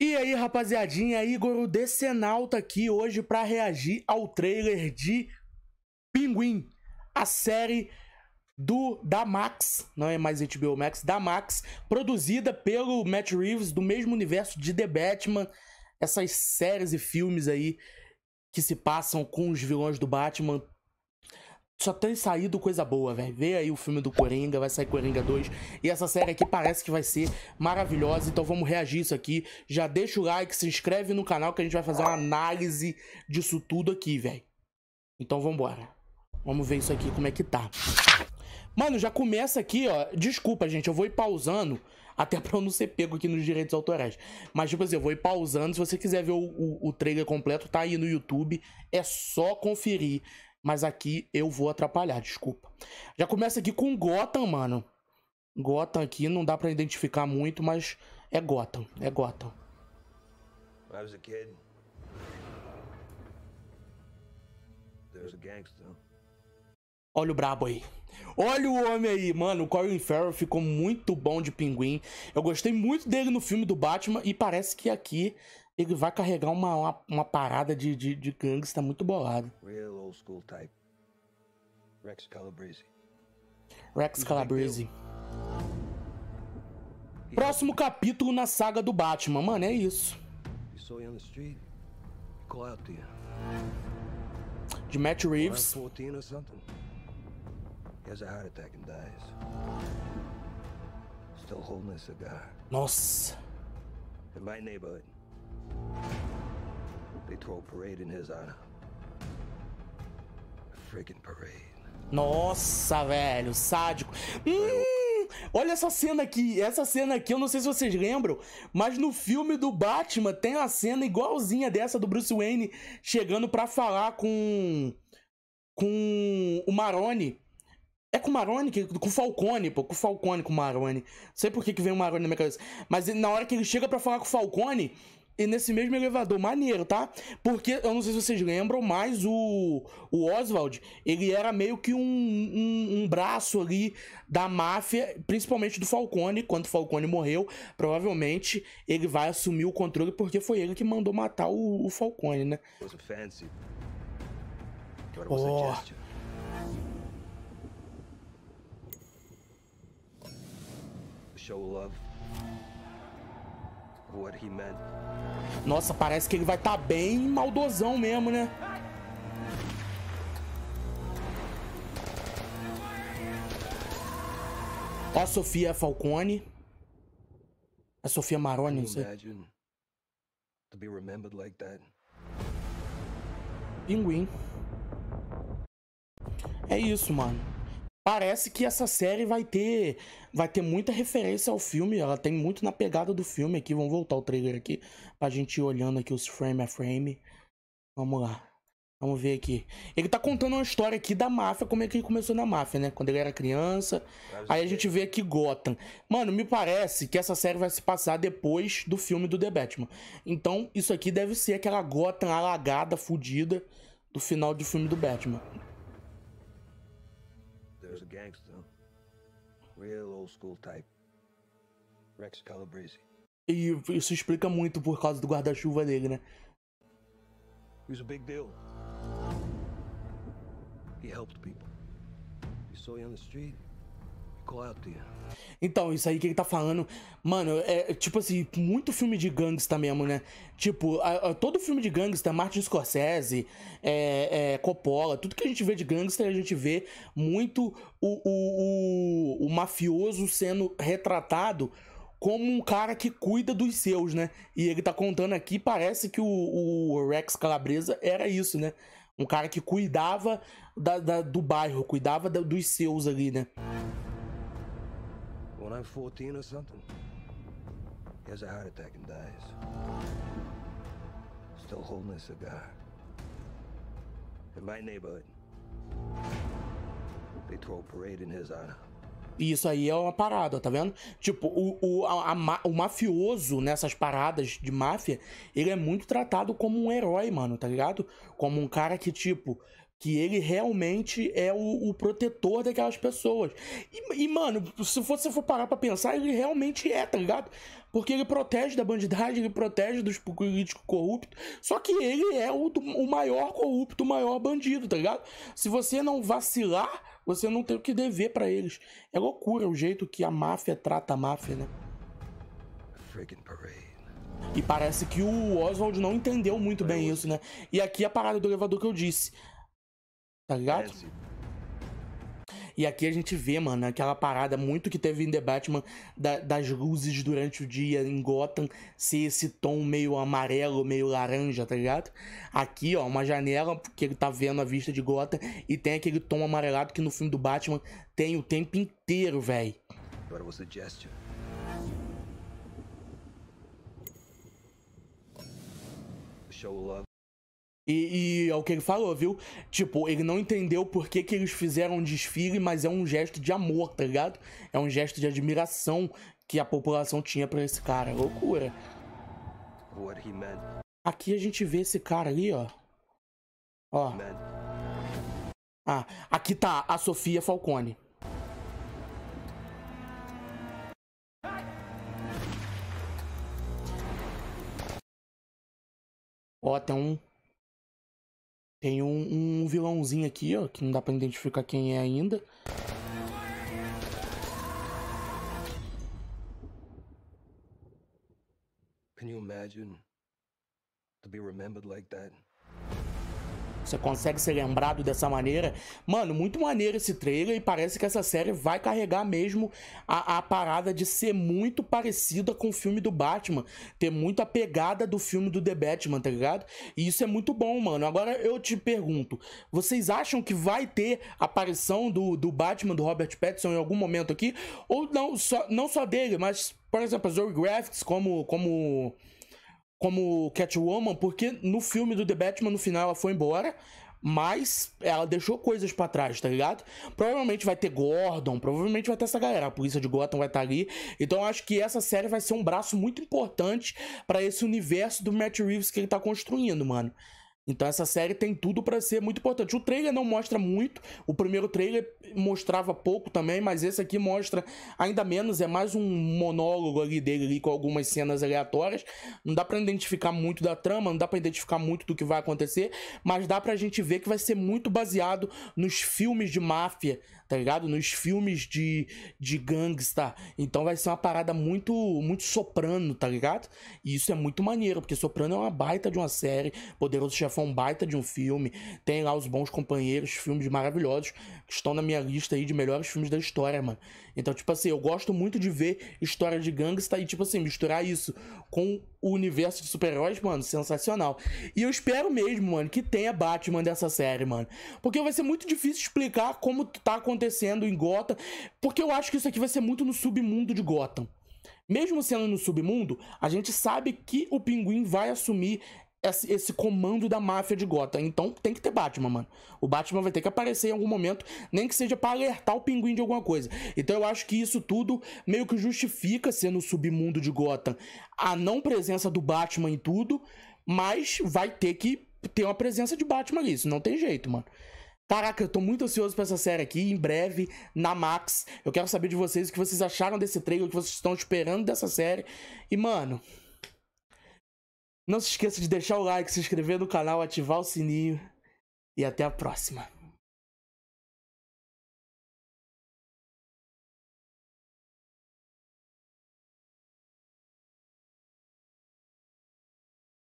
E aí, rapaziadinha, Igor o Decenalta aqui hoje para reagir ao trailer de Pinguim, a série do da Max, não é mais HBO Max, da Max, produzida pelo Matt Reeves do mesmo universo de The Batman, essas séries e filmes aí que se passam com os vilões do Batman, só tem saído coisa boa, velho. Vê aí o filme do Coringa, vai sair Coringa 2. E essa série aqui parece que vai ser maravilhosa, então vamos reagir isso aqui. Já deixa o like, se inscreve no canal que a gente vai fazer uma análise disso tudo aqui, velho. Então vambora. Vamos ver isso aqui, como é que tá. Mano, já começa aqui, ó. Desculpa, gente, eu vou ir pausando. Até pra eu não ser pego aqui nos direitos autorais. Mas, tipo assim, eu vou ir pausando. Se você quiser ver o, o, o trailer completo, tá aí no YouTube. É só conferir mas aqui eu vou atrapalhar, desculpa. Já começa aqui com Gotham, mano. Gotham aqui não dá para identificar muito, mas é Gotham, é Gotham. I was a kid, é- there é a gangster. Né? Olha o brabo aí. Olha o homem aí, mano. O Colin Farrell ficou muito bom de pinguim. Eu gostei muito dele no filme do Batman e parece que aqui ele vai carregar uma, uma, uma parada de, de, de gangsta tá muito bolado. Real old school type. Rex Calabrese. Rex Calabrese. Próximo capítulo na saga do Batman, mano, é isso. De Matt Reeves. Nossa. In my neighborhood. They throw a parade in his honor. A freaking parade. Nossa, velho, sádico. Hum, olha essa cena aqui. Essa cena aqui, eu não sei se vocês lembram, mas no filme do Batman tem uma cena igualzinha dessa do Bruce Wayne chegando para falar com com o Maroni. É com o Maroni? Com o Falcone, pô. Com o Falcone, com o Maroni. Não sei por que, que vem o Maroni na minha cabeça. Mas na hora que ele chega para falar com o Falcone, e nesse mesmo elevador, maneiro, tá? Porque, eu não sei se vocês lembram, mas o, o Oswald, ele era meio que um, um, um braço ali da máfia, principalmente do Falcone. Quando o Falcone morreu, provavelmente ele vai assumir o controle porque foi ele que mandou matar o, o Falcone, né? Oh. Show love. Nossa, parece que ele vai estar tá bem maldosão mesmo, né? Ó, a Sofia Falcone. A é Sofia Maroni, não sei. Pinguim. É isso, mano parece que essa série vai ter vai ter muita referência ao filme, ela tem muito na pegada do filme aqui. Vamos voltar o trailer aqui pra gente ir olhando aqui os frame a frame. Vamos lá. Vamos ver aqui. Ele tá contando uma história aqui da máfia, como é que ele começou na máfia, né? Quando ele era criança. Aí a gente vê aqui Gotham. Mano, me parece que essa série vai se passar depois do filme do The Batman. Então, isso aqui deve ser aquela Gotham alagada, fudida do final do filme do Batman was a gangster. Real old school type. Rex Calabrese. E isso explica muito por causa do guarda-chuva dele, né? He was a big deal. He helped people. He saw on the street. Então, isso aí que ele tá falando, mano, é, é tipo assim, muito filme de gangsta mesmo, né? Tipo, a, a, todo filme de gangsta, Martin Scorsese, é, é, Coppola, tudo que a gente vê de gangsta, a gente vê muito o, o, o, o mafioso sendo retratado como um cara que cuida dos seus, né? E ele tá contando aqui, parece que o, o Rex Calabresa era isso, né? Um cara que cuidava da, da, do bairro, cuidava da, dos seus ali, né? when I'm 14 or something, he has a heart attack and dies. Still holding a cigar. In my neighborhood, they throw a parade in his honor. E isso aí é uma parada, tá vendo? Tipo, o, o, a, a, o mafioso nessas paradas de máfia, ele é muito tratado como um herói, mano, tá ligado? Como um cara que, tipo, que ele realmente é o, o protetor daquelas pessoas. E, e mano, se você for parar pra pensar, ele realmente é, tá ligado? Porque ele protege da bandidagem, ele protege dos políticos corruptos. Só que ele é o, o maior corrupto, o maior bandido, tá ligado? Se você não vacilar, você não tem o que dever para eles. É loucura o jeito que a máfia trata a máfia, né? E parece que o Oswald não entendeu muito bem isso, né? E aqui é a parada do elevador que eu disse. Tá ligado? É, e aqui a gente vê, mano, aquela parada muito que teve em The Batman da, das luzes durante o dia em Gotham ser esse tom meio amarelo, meio laranja, tá ligado? Aqui, ó, uma janela que ele tá vendo a vista de Gotham e tem aquele tom amarelado que no filme do Batman tem o tempo inteiro, velho. Agora você gesture. Show love. E, e, é o que ele falou, viu? Tipo, ele não entendeu por que, que eles fizeram um desfile, mas é um gesto de amor, tá ligado? É um gesto de admiração que a população tinha para esse cara. Loucura. Aqui a gente vê esse cara ali, ó. Ó. Ah, aqui tá a Sofia Falcone. Ó, tem um tem um, um vilãozinho aqui, ó, que não dá pra identificar quem é ainda. Can you imagine to be remembered like that? Você consegue ser lembrado dessa maneira. Mano, muito maneiro esse trailer e parece que essa série vai carregar mesmo a, a parada de ser muito parecida com o filme do Batman. Ter muita pegada do filme do The Batman, tá ligado? E isso é muito bom, mano. Agora eu te pergunto: vocês acham que vai ter aparição do, do Batman, do Robert Pattinson em algum momento aqui? Ou não só, não só dele, mas, por exemplo, as Graphics como. como como Catwoman, porque no filme do The Batman, no final, ela foi embora, mas ela deixou coisas para trás, tá ligado? Provavelmente vai ter Gordon, provavelmente vai ter essa galera, a polícia de Gotham vai estar tá ali. Então eu acho que essa série vai ser um braço muito importante para esse universo do Matt Reeves que ele tá construindo, mano. Então essa série tem tudo para ser muito importante. O trailer não mostra muito, o primeiro trailer mostrava pouco também, mas esse aqui mostra ainda menos, é mais um monólogo ali dele ali, com algumas cenas aleatórias. Não dá para identificar muito da trama, não dá para identificar muito do que vai acontecer, mas dá pra gente ver que vai ser muito baseado nos filmes de máfia, tá ligado? Nos filmes de de gangsta. Então vai ser uma parada muito muito soprano, tá ligado? E isso é muito maneiro, porque Soprano é uma baita de uma série, Poderoso Chefão foi um baita de um filme. Tem lá Os Bons Companheiros, filmes maravilhosos que estão na minha lista aí de melhores filmes da história, mano. Então, tipo assim, eu gosto muito de ver história de gangsta e, tipo assim, misturar isso com o universo de super-heróis, mano, sensacional. E eu espero mesmo, mano, que tenha Batman dessa série, mano. Porque vai ser muito difícil explicar como tá acontecendo em Gotham, porque eu acho que isso aqui vai ser muito no submundo de Gotham. Mesmo sendo no submundo, a gente sabe que o pinguim vai assumir esse, esse, comando da máfia de Gotham. Então tem que ter Batman, mano. O Batman vai ter que aparecer em algum momento, nem que seja para alertar o pinguim de alguma coisa. Então eu acho que isso tudo meio que justifica ser no submundo de Gotham a não presença do Batman em tudo, mas vai ter que ter uma presença de Batman ali. Isso não tem jeito, mano. Caraca, eu tô muito ansioso pra essa série aqui, em breve, na Max. Eu quero saber de vocês o que vocês acharam desse trailer, o que vocês estão esperando dessa série. E, mano, não se esqueça de deixar o like, se inscrever no canal, ativar o sininho e até a próxima.